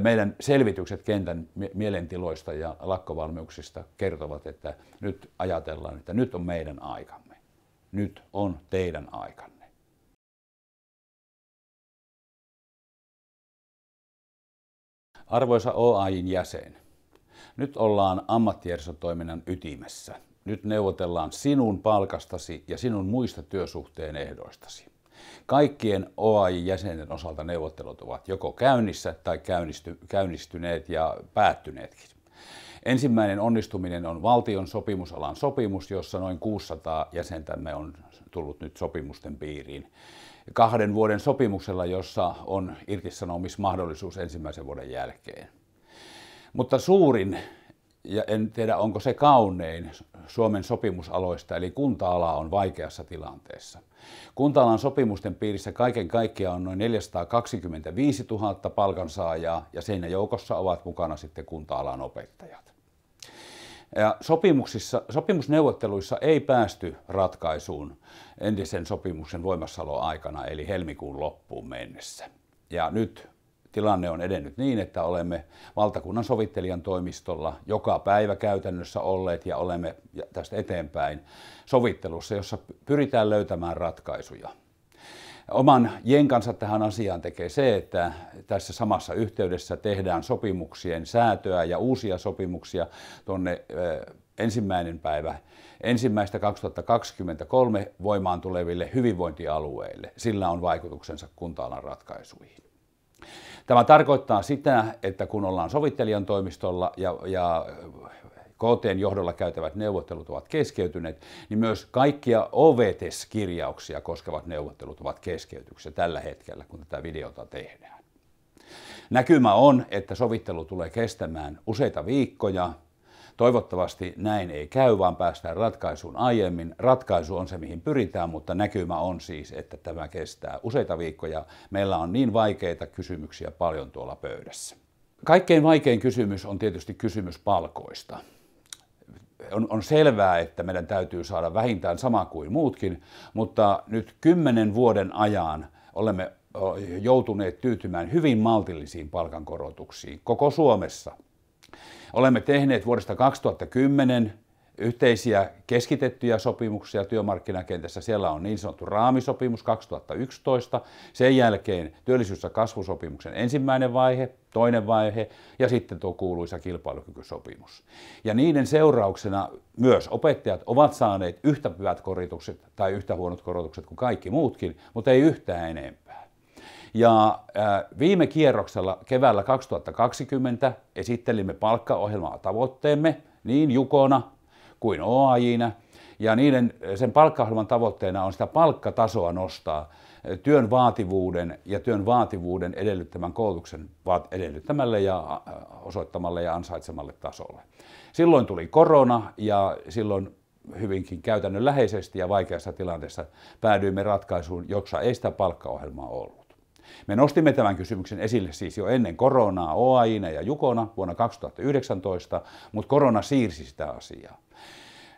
meidän selvitykset kentän mielentiloista ja lakkovalmiuksista kertovat, että nyt ajatellaan, että nyt on meidän aikamme. Nyt on teidän aikanne. Arvoisa OAIN jäsen, nyt ollaan ammattijärjestötoiminnan ytimessä. Nyt neuvotellaan sinun palkastasi ja sinun muista työsuhteen ehdoistasi. Kaikkien OAI jäsenen osalta neuvottelut ovat joko käynnissä tai käynnisty, käynnistyneet ja päättyneetkin. Ensimmäinen onnistuminen on valtion sopimusalan sopimus, jossa noin 600 jäsentämme on tullut nyt sopimusten piiriin. Kahden vuoden sopimuksella, jossa on irtisanomismahdollisuus ensimmäisen vuoden jälkeen. Mutta suurin ja en tiedä onko se kaunein Suomen sopimusaloista, eli kunta-ala on vaikeassa tilanteessa. Kunta-alan sopimusten piirissä kaiken kaikkiaan on noin 425 000 palkansaajaa ja siinä joukossa ovat mukana sitten kunta-alan opettajat. Ja sopimuksissa, sopimusneuvotteluissa ei päästy ratkaisuun entisen sopimuksen voimassaoloaikana eli helmikuun loppuun mennessä. Ja nyt tilanne on edennyt niin, että olemme valtakunnan sovittelijan toimistolla joka päivä käytännössä olleet ja olemme tästä eteenpäin sovittelussa, jossa pyritään löytämään ratkaisuja. Oman jenkansa tähän asiaan tekee se, että tässä samassa yhteydessä tehdään sopimuksien säätöä ja uusia sopimuksia tuonne ensimmäinen päivä ensimmäistä 2023 voimaan tuleville hyvinvointialueille. Sillä on vaikutuksensa kunta-alan ratkaisuihin. Tämä tarkoittaa sitä, että kun ollaan sovittelijan toimistolla ja, ja KTn johdolla käytävät neuvottelut ovat keskeytyneet, niin myös kaikkia OVTES-kirjauksia koskevat neuvottelut ovat keskeytyksessä tällä hetkellä, kun tätä videota tehdään. Näkymä on, että sovittelu tulee kestämään useita viikkoja, Toivottavasti näin ei käy, vaan päästään ratkaisuun aiemmin. Ratkaisu on se, mihin pyritään, mutta näkymä on siis, että tämä kestää useita viikkoja. Meillä on niin vaikeita kysymyksiä paljon tuolla pöydässä. Kaikkein vaikein kysymys on tietysti kysymys palkoista on, on selvää, että meidän täytyy saada vähintään sama kuin muutkin, mutta nyt kymmenen vuoden ajan olemme joutuneet tyytymään hyvin maltillisiin palkankorotuksiin koko Suomessa – Olemme tehneet vuodesta 2010 yhteisiä keskitettyjä sopimuksia työmarkkinakentässä. Siellä on niin sanottu raamisopimus 2011, sen jälkeen työllisyys- ja kasvusopimuksen ensimmäinen vaihe, toinen vaihe ja sitten tuo kuuluisa kilpailukykysopimus. Ja niiden seurauksena myös opettajat ovat saaneet yhtä hyvät korotukset tai yhtä huonot korotukset kuin kaikki muutkin, mutta ei yhtään enempää. Ja viime kierroksella keväällä 2020 esittelimme palkkaohjelmaa tavoitteemme niin Jukona kuin OAJina. Ja niiden, sen palkkaohjelman tavoitteena on sitä palkkatasoa nostaa työn vaativuuden ja työn vaativuuden edellyttämän koulutuksen edellyttämälle ja osoittamalle ja ansaitsemalle tasolle. Silloin tuli korona ja silloin hyvinkin käytännönläheisesti ja vaikeassa tilanteessa päädyimme ratkaisuun, joksa ei sitä palkkaohjelmaa ollut. Me nostimme tämän kysymyksen esille siis jo ennen koronaa OAIna ja Jukona vuonna 2019, mutta korona siirsi sitä asiaa.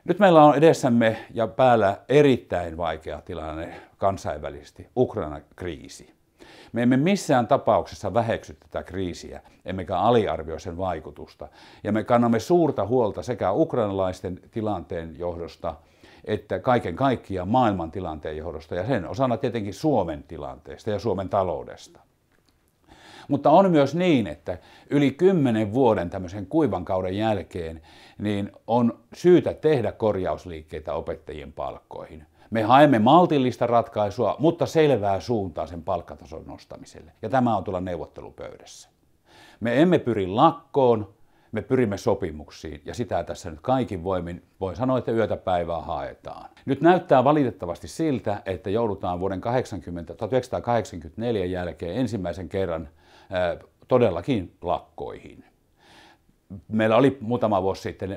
Nyt meillä on edessämme ja päällä erittäin vaikea tilanne kansainvälisesti, Ukraina-kriisi. Me emme missään tapauksessa väheksy tätä kriisiä, emmekä aliarvio sen vaikutusta. Ja me kannamme suurta huolta sekä ukrainalaisten tilanteen johdosta että kaiken kaikkiaan maailman tilanteen johdosta ja sen osana tietenkin Suomen tilanteesta ja Suomen taloudesta. Mutta on myös niin, että yli kymmenen vuoden tämmöisen kuivan kauden jälkeen niin on syytä tehdä korjausliikkeitä opettajien palkkoihin. Me haemme maltillista ratkaisua, mutta selvää suuntaa sen palkkatason nostamiselle. Ja tämä on tulla neuvottelupöydässä. Me emme pyri lakkoon, me pyrimme sopimuksiin ja sitä tässä nyt kaikin voimin, voi sanoa, että yötä päivää haetaan. Nyt näyttää valitettavasti siltä, että joudutaan vuoden 80, 1984 jälkeen ensimmäisen kerran äh, todellakin lakkoihin. Meillä oli muutama vuosi sitten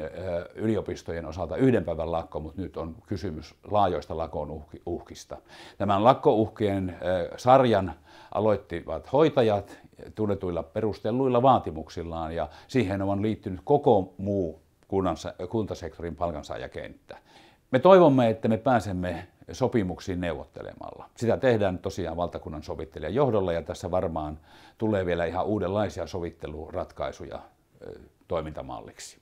yliopistojen osalta yhden päivän lakko, mutta nyt on kysymys laajoista lakon uhkista. Tämän lakkouhkien sarjan aloittivat hoitajat tunnetuilla perustelluilla vaatimuksillaan ja siihen on liittynyt koko muu kunnan, kuntasektorin palkansaajakenttä. Me toivomme, että me pääsemme sopimuksiin neuvottelemalla. Sitä tehdään tosiaan valtakunnan sovittelijan johdolla ja tässä varmaan tulee vielä ihan uudenlaisia sovitteluratkaisuja toimintamalliksi.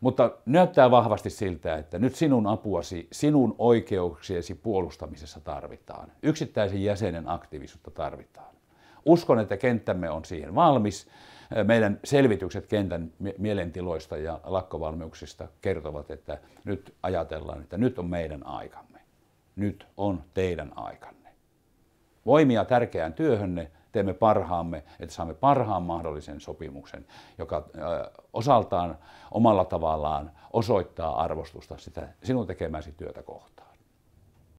Mutta näyttää vahvasti siltä, että nyt sinun apuasi, sinun oikeuksiesi puolustamisessa tarvitaan. Yksittäisen jäsenen aktiivisuutta tarvitaan. Uskon, että kenttämme on siihen valmis. Meidän selvitykset kentän mielentiloista ja lakkovalmiuksista kertovat, että nyt ajatellaan, että nyt on meidän aikamme. Nyt on teidän aikanne. Voimia tärkeään työhönne teemme parhaamme, että saamme parhaan mahdollisen sopimuksen, joka osaltaan omalla tavallaan osoittaa arvostusta sitä sinun tekemäsi työtä kohtaan.